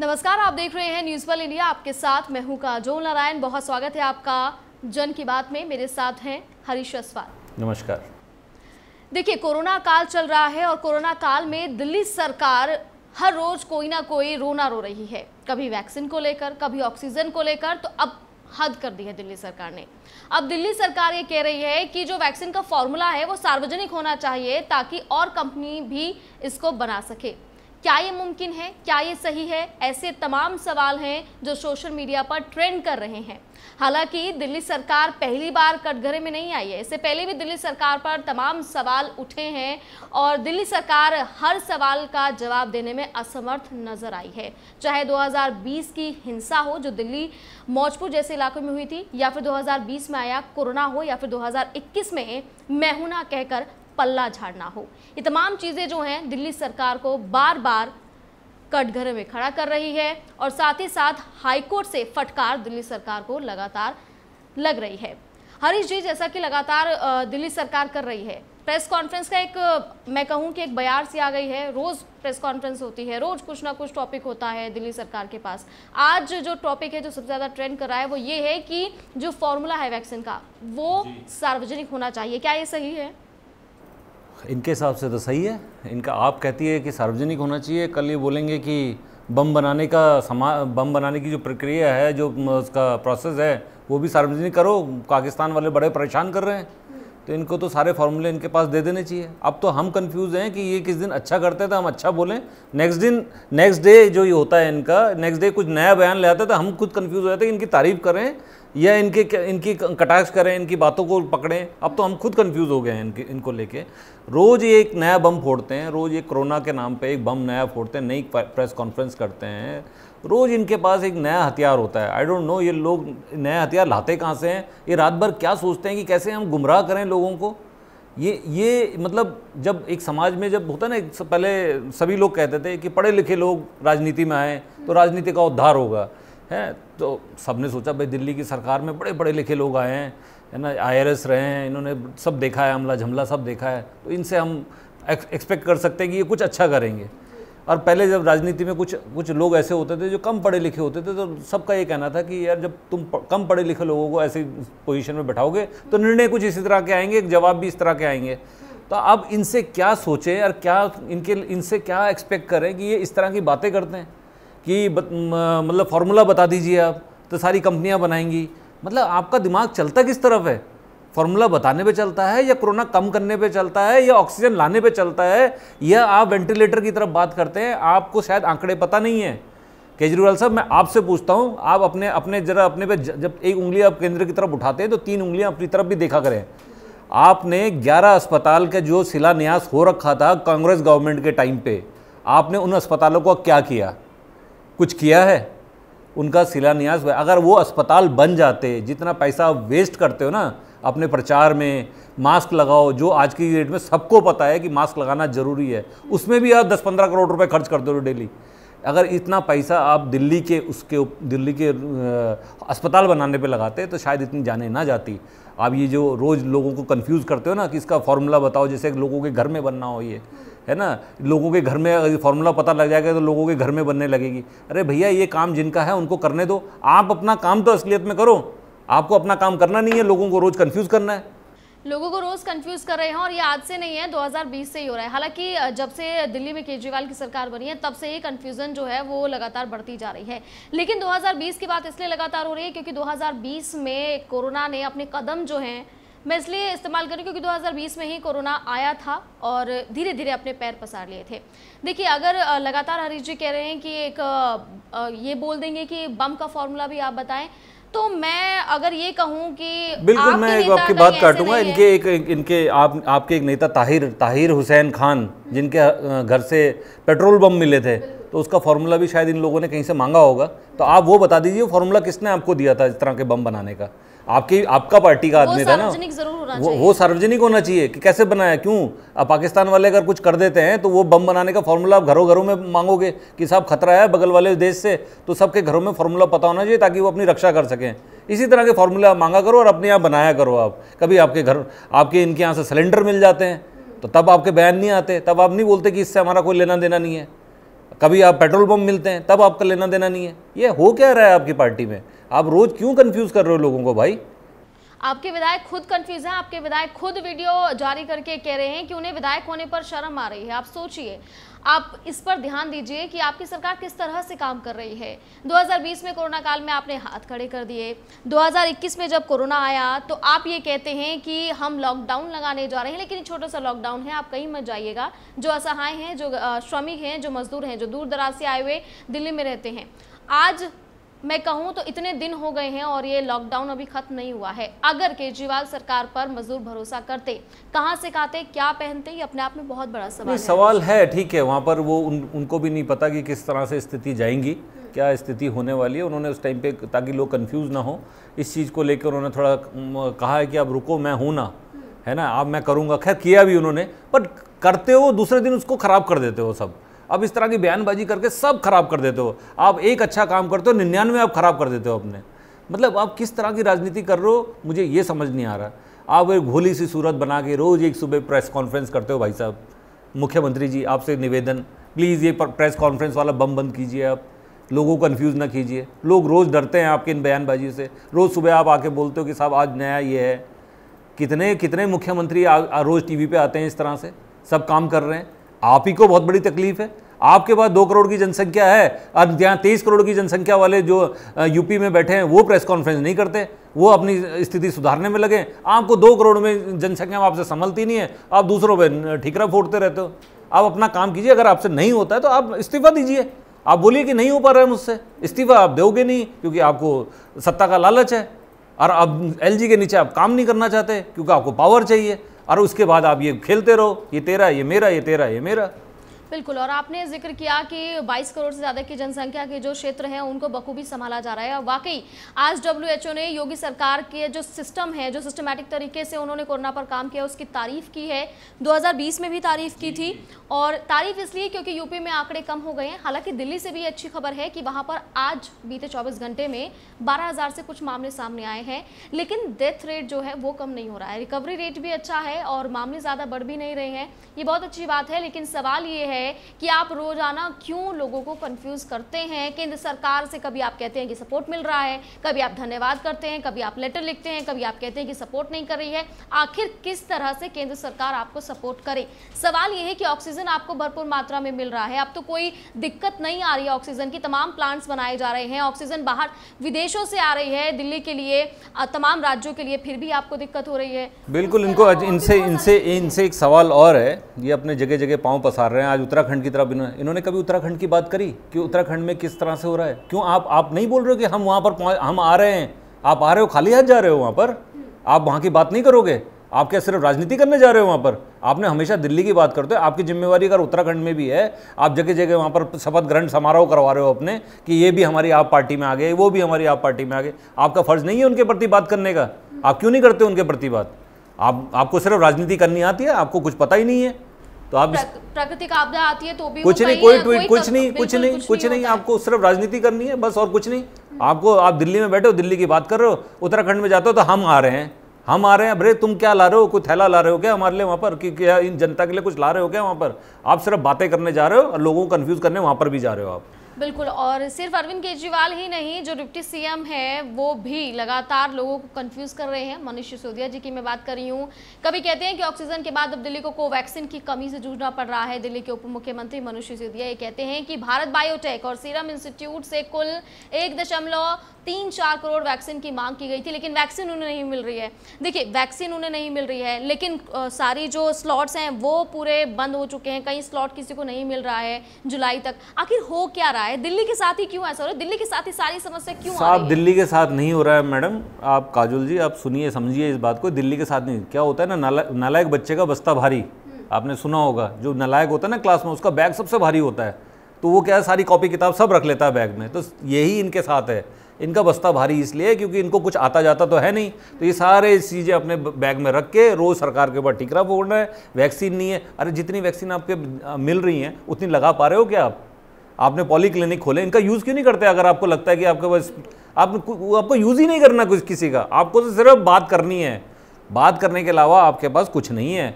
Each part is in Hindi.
नमस्कार आप देख रहे हैं न्यूज वन इंडिया आपके साथ मैं हूं काजोल नारायण बहुत स्वागत है आपका जन की बात में मेरे साथ हैं हरीश अस्वाल नमस्कार देखिए कोरोना काल चल रहा है और कोरोना काल में दिल्ली सरकार हर रोज कोई ना कोई रोना रो रही है कभी वैक्सीन को लेकर कभी ऑक्सीजन को लेकर तो अब हद कर दी है दिल्ली सरकार ने अब दिल्ली सरकार ये कह रही है कि जो वैक्सीन का फॉर्मूला है वो सार्वजनिक होना चाहिए ताकि और कंपनी भी इसको बना सके क्या ये मुमकिन है क्या ये सही है ऐसे तमाम सवाल हैं जो सोशल मीडिया पर ट्रेंड कर रहे हैं हालांकि दिल्ली सरकार पहली बार कटघरे में नहीं आई है इससे पहले भी दिल्ली सरकार पर तमाम सवाल उठे हैं और दिल्ली सरकार हर सवाल का जवाब देने में असमर्थ नजर आई है चाहे 2020 की हिंसा हो जो दिल्ली मौजपुर जैसे इलाकों में हुई थी या फिर 2020 में आया कोरोना हो या फिर 2021 में मैं हूं ना कहकर पल्ला झाड़ना हो ये तमाम चीज़ें जो हैं दिल्ली सरकार को बार बार कटघरे में खड़ा कर रही है और साथ ही साथ हाईकोर्ट से फटकार दिल्ली सरकार को लगातार लग रही है हरीश जी जैसा कि लगातार दिल्ली सरकार कर रही है प्रेस कॉन्फ्रेंस का एक मैं कहूँ कि एक बयार सी आ गई है रोज़ प्रेस कॉन्फ्रेंस होती है रोज़ कुछ ना कुछ टॉपिक होता है दिल्ली सरकार के पास आज जो टॉपिक है जो सबसे ज़्यादा ट्रेंड कर रहा है वो ये है कि जो फॉर्मूला है वैक्सीन का वो सार्वजनिक होना चाहिए क्या ये सही है इनके हिसाब से तो सही है इनका आप कहती है कि सार्वजनिक होना चाहिए कल ये बोलेंगे कि बम बनाने का समा बम बनाने की जो प्रक्रिया है जो उसका प्रोसेस है वो भी सार्वजनिक करो पाकिस्तान वाले बड़े परेशान कर रहे हैं तो इनको तो सारे फार्मूले इनके पास दे देने चाहिए अब तो हम कंफ्यूज हैं कि ये किस दिन अच्छा करते थे हम अच्छा बोलें नेक्स्ट दिन नेक्स्ट डे जो ये होता है इनका नेक्स्ट डे कुछ नया बयान ले आता है तो हम खुद कंफ्यूज हो जाते हैं इनकी तारीफ़ करें या इनके इनकी कटाक्ष करें इनकी बातों को पकड़ें अब तो हम खुद कंफ्यूज हो गए हैं इनके इनको लेके रोज़ ये एक नया बम फोड़ते हैं रोज़ ये कोरोना के नाम पे एक बम नया फोड़ते हैं नई प्रेस कॉन्फ्रेंस करते हैं रोज़ इनके पास एक नया हथियार होता है आई डोंट नो ये लोग नया हथियार लाते कहाँ से हैं ये रात भर क्या सोचते हैं कि कैसे हम गुमराह करें लोगों को ये ये मतलब जब एक समाज में जब होता ना पहले सभी लोग कहते थे कि पढ़े लिखे लोग राजनीति में आए तो राजनीति का उद्धार होगा है तो सब ने सोचा भाई दिल्ली की सरकार में बड़े पढ़े लिखे लोग आए हैं है ना आई रहे हैं इन्होंने सब देखा है हमला झमला सब देखा है तो इनसे हम एक्सपेक्ट कर सकते हैं कि ये कुछ अच्छा करेंगे और पहले जब राजनीति में कुछ कुछ लोग ऐसे होते थे जो कम पढ़े लिखे होते थे तो सबका ये कहना था कि यार जब तुम कम पढ़े लिखे लोगों को ऐसी पोजीशन में बैठाओगे तो निर्णय कुछ इसी तरह के आएंगे जवाब भी इस तरह के आएंगे तो अब इनसे क्या सोचें और क्या इनके इनसे क्या एक्सपेक्ट करें कि ये इस तरह की बातें करते हैं कि मतलब फार्मूला बता दीजिए आप तो सारी कंपनियां बनाएंगी मतलब आपका दिमाग चलता किस तरफ है फार्मूला बताने पे चलता है या कोरोना कम करने पे चलता है या ऑक्सीजन लाने पे चलता है या आप वेंटिलेटर की तरफ बात करते हैं आपको शायद आंकड़े पता नहीं है केजरीवाल साहब मैं आपसे पूछता हूँ आप अपने अपने जरा अपने पे जब एक उंगली आप केंद्र की तरफ उठाते हैं तो तीन उंगलियाँ अपनी तरफ भी देखा करें आपने 11 अस्पताल का जो शिलान्यास हो रखा था कांग्रेस गवर्नमेंट के टाइम पे आपने उन अस्पतालों को क्या किया कुछ किया है उनका शिलान्यास हुआ अगर वो अस्पताल बन जाते जितना पैसा आप वेस्ट करते हो ना अपने प्रचार में मास्क लगाओ जो आज की डेट में सबको पता है कि मास्क लगाना ज़रूरी है उसमें भी आप दस पंद्रह करोड़ रुपए खर्च करते हो डेली अगर इतना पैसा आप दिल्ली के उसके दिल्ली के अस्पताल बनाने पे लगाते तो शायद इतनी जाने ना जाती आप ये जो रोज़ लोगों को कंफ्यूज करते हो ना कि इसका फॉर्मूला बताओ जैसे लोगों के घर में बनना हो ये है ना लोगों के घर में फॉर्मूला पता लग जाएगा तो लोगों के घर में बनने लगेगी अरे भैया ये काम जिनका है उनको करने दो आप अपना काम तो असलियत में करो आपको अपना काम करना नहीं है लोगों को रोज़ कन्फ्यूज़ करना है लोगों को रोज कंफ्यूज कर रहे हैं और ये आज से नहीं है 2020 से ही हो रहा है हालांकि जब से दिल्ली में केजरीवाल की सरकार बनी है तब से ये कंफ्यूजन जो है वो लगातार बढ़ती जा रही है लेकिन 2020 की बात इसलिए लगातार हो रही है क्योंकि 2020 में कोरोना ने अपने कदम जो हैं मैं इसलिए इस्तेमाल करूँ क्योंकि 2020 में ही कोरोना आया था और धीरे धीरे अपने पैर पसार लिए थे देखिए अगर लगातार हरीश जी कह रहे हैं कि एक ये बोल देंगे कि बम का फॉर्मूला भी आप बताएं तो मैं अगर ये कहूँ कि बिल्कुल मैं आपकी बात काटूंगा इनके एक इनके आप आपके एक नेता ताहिर ताहिर हुसैन खान जिनके घर से पेट्रोल बम मिले थे तो उसका फॉर्मूला भी शायद इन लोगों ने कहीं से मांगा होगा तो आप वो बता दीजिए फॉर्मूला किसने आपको दिया था इस तरह के बम बनाने का आपकी आपका पार्टी का आदमी था ना वो वो सार्वजनिक होना चाहिए कि कैसे बनाया क्यों अब पाकिस्तान वाले अगर कुछ कर देते हैं तो वो बम बनाने का फॉर्मूला आप घरों घरों में मांगोगे कि साहब खतरा है बगल वाले देश से तो सबके घरों में फॉर्मूला पता होना चाहिए ताकि वो अपनी रक्षा कर सकें इसी तरह के फॉर्मूला मांगा करो और अपने यहाँ बनाया करो आप कभी आपके घर आपके इनके यहाँ से सिलेंडर मिल जाते हैं तो तब आपके बयान नहीं आते तब आप नहीं बोलते कि इससे हमारा कोई लेना देना नहीं है कभी आप पेट्रोल पम्प मिलते हैं तब आपका लेना देना नहीं है ये हो क्या रहा है आपकी पार्टी में आप रोज क्यों कंफ्यूज कर रहे हो लोगों को भाई आपके विधायक खुद कंफ्यूज हैं आपके विधायक खुद वीडियो जारी करके कह रहे हैं कि उन्हें विधायक होने पर शर्म आ रही है आप सोचिए आप इस पर ध्यान दीजिए कि आपकी सरकार किस तरह से काम कर रही है 2020 में कोरोना काल में आपने हाथ खड़े कर दिए 2021 में जब कोरोना आया तो आप ये कहते हैं कि हम लॉकडाउन लगाने जा रहे हैं लेकिन छोटा सा लॉकडाउन है आप कहीं मत जाइएगा जो असहाय हैं जो श्रमिक हैं जो मजदूर हैं जो दूर से आए हुए दिल्ली में रहते हैं आज मैं कहूं तो इतने दिन हो गए हैं और ये लॉकडाउन अभी खत्म नहीं हुआ है अगर केजरीवाल सरकार पर मजदूर भरोसा करते कहां से खाते क्या पहनते ये अपने आप में बहुत बड़ा सवाल है सवाल है ठीक है वहां पर वो उन, उनको भी नहीं पता कि किस तरह से स्थिति जाएंगी क्या स्थिति होने वाली है उन्होंने उस टाइम पे ताकि लोग कन्फ्यूज ना हो इस चीज़ को लेकर उन्होंने थोड़ा कहा है कि अब रुको मैं हूँ ना है ना अब मैं करूँगा खैर किया भी उन्होंने बट करते हो दूसरे दिन उसको ख़राब कर देते हो सब अब इस तरह की बयानबाजी करके सब खराब कर देते हो आप एक अच्छा काम करते हो निन्यानवे आप खराब कर देते हो अपने मतलब आप किस तरह की राजनीति कर रहे हो मुझे ये समझ नहीं आ रहा आप एक भोली सी सूरत बना के रोज़ एक सुबह प्रेस कॉन्फ्रेंस करते हो भाई साहब मुख्यमंत्री जी आपसे निवेदन प्लीज़ ये प्रेस कॉन्फ्रेंस वाला बम बंद कीजिए आप लोगों को कन्फ्यूज ना कीजिए लोग रोज़ डरते हैं आपके इन बयानबाजी से रोज़ सुबह आप आके बोलते हो कि साहब आज नया ये है कितने कितने मुख्यमंत्री रोज़ टीवी पे आते हैं इस तरह से सब काम कर रहे हैं आप ही को बहुत बड़ी तकलीफ है आपके पास दो करोड़ की जनसंख्या है और यहाँ तेईस करोड़ की जनसंख्या वाले जो यूपी में बैठे हैं वो प्रेस कॉन्फ्रेंस नहीं करते वो अपनी स्थिति सुधारने में लगे आपको दो करोड़ में जनसंख्या में आपसे संभलती नहीं है आप दूसरों पर ठिकरा फोड़ते रहते हो आप अपना काम कीजिए अगर आपसे नहीं होता है तो आप इस्तीफा दीजिए आप बोलिए कि नहीं हो पा रहा है मुझसे इस्तीफा आप दोगे नहीं क्योंकि आपको सत्ता का लालच है और अब एल के नीचे आप काम नहीं करना चाहते क्योंकि आपको पावर चाहिए और उसके बाद आप ये खेलते रहो ये तेरा ये मेरा ये तेरा ये मेरा बिल्कुल और आपने जिक्र किया कि 22 करोड़ से ज़्यादा की जनसंख्या के जो क्षेत्र हैं उनको बखूबी संभाला जा रहा है और वाकई आज डब्ल्यू ने योगी सरकार के जो सिस्टम है जो सिस्टमेटिक तरीके से उन्होंने कोरोना पर काम किया उसकी तारीफ की है 2020 में भी तारीफ की थी और तारीफ इसलिए क्योंकि यूपी में आंकड़े कम हो गए हैं हालांकि दिल्ली से भी अच्छी खबर है कि वहाँ पर आज बीते चौबीस घंटे में बारह से कुछ मामले सामने आए हैं लेकिन डेथ रेट जो है वो कम नहीं हो रहा है रिकवरी रेट भी अच्छा है और मामले ज़्यादा बढ़ भी नहीं रहे हैं ये बहुत अच्छी बात है लेकिन सवाल ये है है कि आप रोजाना क्यों लोगों को कंफ्यूज करते हैं केंद्र सरकार से कभी आप कहते हैं कि सपोर्ट मिल रहा है कभी आप धन्यवाद करते हैं कभी आप लेटर लिखते हैं कभी आप कहते हैं कि सपोर्ट नहीं कर रही है आखिर किस तरह से केंद्र सरकार आपको सपोर्ट करे सवाल यह है कि ऑक्सीजन आपको भरपूर मात्रा में मिल रहा है अब तो कोई दिक्कत नहीं आ रही ऑक्सीजन की तमाम प्लांट्स बनाए जा रहे हैं ऑक्सीजन बाहर विदेशों से आ रही है दिल्ली के लिए तमाम राज्यों के लिए फिर भी आपको दिक्कत हो रही है बिल्कुल तो इनको इनसे इनसे इनसे एक सवाल और है ये अपने जगह जगह पांव पसार रहे हैं आज उत्तराखंड की तरफ इन्होंने इन्होंने कभी उत्तराखंड की बात करी कि उत्तराखंड में किस तरह से हो रहा है क्यों आप आप नहीं बोल रहे हो कि हम वहाँ पर हम आ रहे हैं आप आ रहे हो खाली हाथ जा रहे हो वहाँ पर आप वहाँ की बात नहीं करोगे आप क्या सिर्फ राजनीति करने जा रहे हो वहाँ पर आपने हमेशा दिल्ली की बात करते हो आपकी जिम्मेवारी अगर उत्तराखंड में भी है आप जगह जगह वहाँ पर शपथ ग्रहण समारोह करवा रहे हो अपने कि ये भी हमारी आप पार्टी में आ गए वो भी हमारी आप पार्टी में आ गए आपका फ़र्ज़ नहीं है उनके प्रति बात करने का आप क्यों नहीं करते उनके प्रति बात आप आपको सिर्फ राजनीति करनी आती है आपको कुछ पता ही नहीं है तो आप प्राकृतिक आपदा आती है तो भी कुछ नहीं कोई ट्वीट कुछ नहीं कुछ नहीं कुछ नहीं आपको सिर्फ राजनीति करनी है बस और कुछ नहीं आपको आप दिल्ली में बैठे हो दिल्ली की बात कर रहे हो उत्तराखंड में जाते हो तो हम आ रहे हैं हम आ रहे हैं अरे तुम क्या ला रहे हो कोई थैला ला रहे हो क्या हमारे लिए वहाँ पर कि क्या इन जनता के लिए कुछ ला रहे हो क्या वहाँ पर आप सिर्फ बातें करने जा रहे हो और लोगों को कन्फ्यूज करने वहाँ पर भी जा रहे हो आप बिल्कुल और सिर्फ अरविंद केजरीवाल ही नहीं जो डिप्टी सीएम है वो भी लगातार लोगों को कंफ्यूज कर रहे हैं मनीष सिसोदिया जी की मैं बात कर रही हूँ कभी कहते हैं कि ऑक्सीजन के बाद अब दिल्ली को कोवैक्सीन की कमी से जूझना पड़ रहा है दिल्ली के उप मुख्यमंत्री मनीष सिसोदिया ये कहते हैं कि भारत बायोटेक और सीरम इंस्टीट्यूट से कुल एक तीन चार करोड़ वैक्सीन की मांग की गई थी लेकिन वैक्सीन उन्हें नहीं मिल रही है देखिए वैक्सीन उन्हें नहीं मिल रही है लेकिन आ, सारी जो स्लॉट्स हैं वो पूरे बंद हो चुके हैं कहीं स्लॉट किसी को नहीं मिल रहा है जुलाई तक आखिर हो क्या रहा है है दिल्ली के साथ ही क्यों ऐसा हो रहा है दिल्ली के साथ ही सारी समस्या क्यों है दिल्ली के साथ नहीं हो रहा है मैडम आप काजुल जी आप सुनिए समझिए इस बात को दिल्ली के साथ नहीं क्या होता है ना नालायक बच्चे का बस्ता भारी हम्म। आपने सुना होगा जो नालायक होता है ना क्लास में उसका बैग सबसे भारी होता है तो वो क्या है सारी कॉपी किताब सब रख लेता है बैग में तो यही इनके साथ है इनका बस्ता भारी इसलिए क्योंकि इनको कुछ आता जाता तो है नहीं तो ये सारे चीज़ें अपने बैग में रख के रोज़ सरकार के ऊपर टिकरा फोड़ना है वैक्सीन नहीं है अरे जितनी वैक्सीन आपके मिल रही हैं उतनी लगा पा रहे हो क्या आप आपने पॉली क्लिनिक खोले इनका यूज़ क्यों नहीं करते अगर आपको लगता है कि आपके पास आप आपको यूज़ ही नहीं करना कुछ किसी का आपको तो सिर्फ बात करनी है बात करने के अलावा आपके पास कुछ नहीं है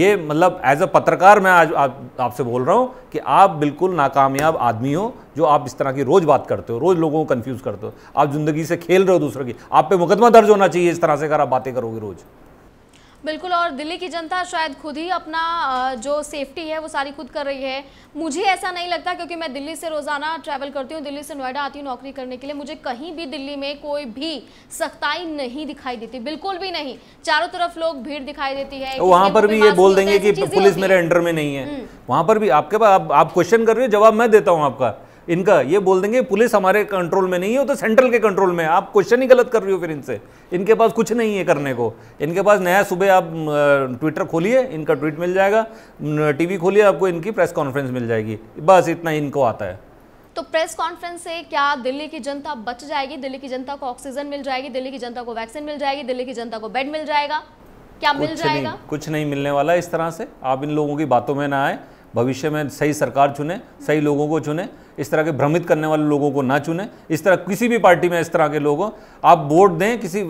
ये मतलब एज अ पत्रकार मैं आज आपसे आप बोल रहा हूँ कि आप बिल्कुल नाकामयाब आदमी हो जो आप इस तरह की रोज़ बात करते हो रोज़ लोगों को कंफ्यूज करते हो आप ज़िंदगी से खेल रहे हो दूसरों की आप पे मुकदमा दर्ज होना चाहिए इस तरह से अगर आप बातें करोगे रोज़ बिल्कुल और दिल्ली की जनता शायद खुद ही अपना जो सेफ्टी है वो सारी खुद कर रही है मुझे ऐसा नहीं लगता क्योंकि मैं दिल्ली से रोज़ाना ट्रैवल करती हूँ दिल्ली से नोएडा आती हूँ नौकरी करने के लिए मुझे कहीं भी दिल्ली में कोई भी सख्ताई नहीं दिखाई देती बिल्कुल भी नहीं चारों तरफ लोग भीड़ दिखाई देती है वहाँ पर भी ये बोल देंगे कि पुलिस मेरे अंडर में नहीं है हम्म। वहाँ पर भी आपके पास आप क्वेश्चन कर रहे हो जवाब मैं देता हूँ आपका इनका ये बोल देंगे पुलिस हमारे कंट्रोल में नहीं है वो तो सेंट्रल के कंट्रोल में आप क्वेश्चन ही गलत कर रही हो फिर इनसे इनके पास कुछ नहीं है करने को इनके पास नया सुबह आप ट्विटर खोलिए इनका ट्वीट मिल जाएगा टीवी खोलिए आपको इनकी प्रेस कॉन्फ्रेंस मिल जाएगी बस इतना इनको आता है तो प्रेस कॉन्फ्रेंस से क्या दिल्ली की जनता बच जाएगी दिल्ली की जनता को ऑक्सीजन मिल जाएगी दिल्ली की जनता को वैक्सीन मिल जाएगी दिल्ली की जनता को बेड मिल जाएगा क्या मिल जाएगा कुछ नहीं मिलने वाला इस तरह से आप इन लोगों की बातों में ना आए भविष्य में सही सरकार चुने सही लोगों को चुने इस तरह के भ्रमित करने वाले लोगों को ना चुने इस तरह किसी भी पार्टी में इस तरह के लोगों आप वोट दें किसी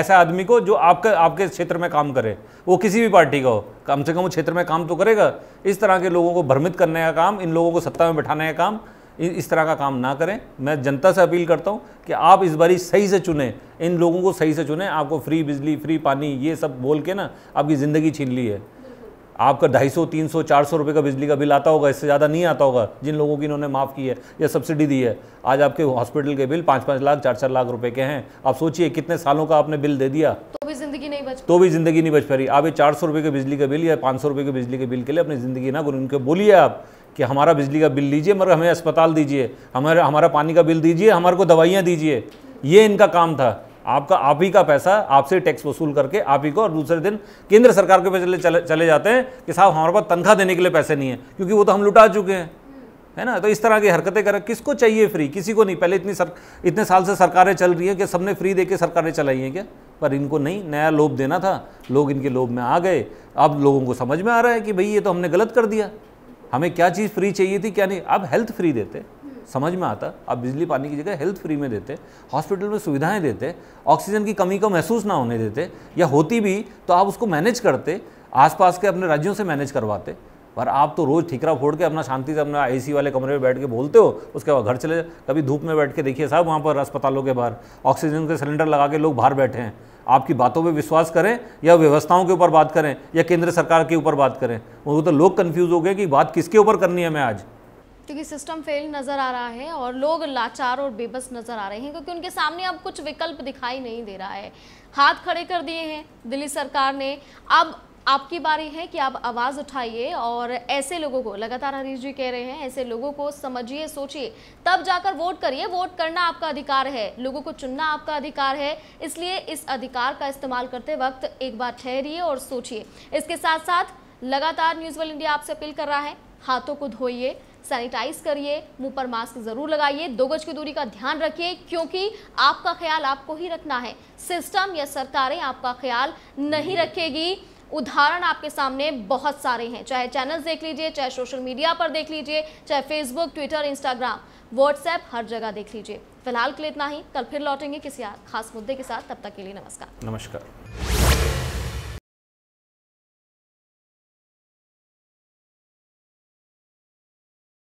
ऐसे आदमी को जो आपके आपके क्षेत्र में काम करे वो किसी भी पार्टी का हो कम से कम वो क्षेत्र में काम तो करेगा इस तरह के लोगों को भ्रमित करने का काम इन लोगों को सत्ता में बैठाने का काम इस तरह का काम ना करें मैं जनता से अपील करता हूं कि आप इस बारी सही से चुने इन लोगों को सही से चुने आपको फ्री बिजली फ्री पानी ये सब बोल के ना आपकी ज़िंदगी छीन ली है आपका ढाई सौ तीन सौ चार सौ रुपये का बिजली का बिल आता होगा इससे ज़्यादा नहीं आता होगा जिन लोगों की इन्होंने माफ़ की है या सब्सिडी दी है आज आपके हॉस्पिटल के बिल पाँच पाँच लाख चार चार लाख रुपए के हैं आप सोचिए कितने सालों का आपने बिल दे दिया तो भी ज़िंदगी नहीं बच तो भी ज़िंदगी नहीं बच पा रही आप ये चार सौ रुपये के बिजली का बिल या पाँच सौ रुपये के बिजली के बिल के लिए अपनी ज़िंदगी ना गुरु उनके बोलिए आप कि हमारा बिजली का बिल लीजिए मगर हमें अस्पताल दीजिए हमारे हमारा पानी का बिल दीजिए हमारे को दवाइयाँ दीजिए ये इनका काम था आपका आप ही का पैसा आपसे टैक्स वसूल करके आप ही को और दूसरे दिन केंद्र सरकार के पैसे चले चले जाते हैं कि साहब हमारे पास तनख्वाह देने के लिए पैसे नहीं है क्योंकि वो तो हम लुटा चुके हैं है ना तो इस तरह की हरकतें कर किसको चाहिए फ्री किसी को नहीं पहले इतनी सर इतने साल से सरकारें चल रही हैं कि सबने फ्री दे के सरकारें चलाई हैं क्या पर इनको नहीं नया लोभ देना था लोग इनके लोभ में आ गए अब लोगों को समझ में आ रहा है कि भाई ये तो हमने गलत कर दिया हमें क्या चीज़ फ्री चाहिए थी क्या नहीं अब हेल्थ फ्री देते समझ में आता आप बिजली पानी की जगह हेल्थ फ्री में देते हॉस्पिटल में सुविधाएं देते ऑक्सीजन की कमी को महसूस ना होने देते या होती भी तो आप उसको मैनेज करते आसपास के अपने राज्यों से मैनेज करवाते पर आप तो रोज़ ठिकरा फोड़ के अपना शांति से अपना एसी वाले कमरे में बैठ के बोलते हो उसके बाद घर चले कभी धूप में बैठ के देखिए साहब वहाँ पर अस्पतालों के बाहर ऑक्सीजन के सिलेंडर लगा के लोग बाहर बैठे हैं आपकी बातों पे विश्वास करें या व्यवस्थाओं के ऊपर बात करें या केंद्र सरकार के ऊपर बात करें वो तो लोग कन्फ्यूज़ हो गए कि बात किसके ऊपर करनी है मैं आज क्योंकि सिस्टम फेल नज़र आ रहा है और लोग लाचार और बेबस नज़र आ रहे हैं क्योंकि उनके सामने अब कुछ विकल्प दिखाई नहीं दे रहा है हाथ खड़े कर दिए हैं दिल्ली सरकार ने अब आपकी बारी है कि आप आवाज़ उठाइए और ऐसे लोगों को लगातार हरीश जी कह रहे हैं ऐसे लोगों को समझिए सोचिए तब जाकर वोट करिए वोट करना आपका अधिकार है लोगों को चुनना आपका अधिकार है इसलिए इस अधिकार का इस्तेमाल करते वक्त एक बार ठहरिए और सोचिए इसके साथ साथ लगातार न्यूज़ वेल इंडिया आपसे अपील कर रहा है हाथों को धोइए सैनिटाइज करिए मुंह पर मास्क जरूर लगाइए दो गज की दूरी का ध्यान रखिए क्योंकि आपका ख्याल आपको ही रखना है सिस्टम या सरकारें आपका ख्याल नहीं रखेगी उदाहरण आपके सामने बहुत सारे हैं चाहे चैनल्स देख लीजिए चाहे सोशल मीडिया पर देख लीजिए चाहे फेसबुक ट्विटर इंस्टाग्राम व्हाट्सएप हर जगह देख लीजिए फिलहाल के लिए इतना ही कल फिर लौटेंगे किसी खास मुद्दे के साथ तब तक के लिए नमस्कार नमस्कार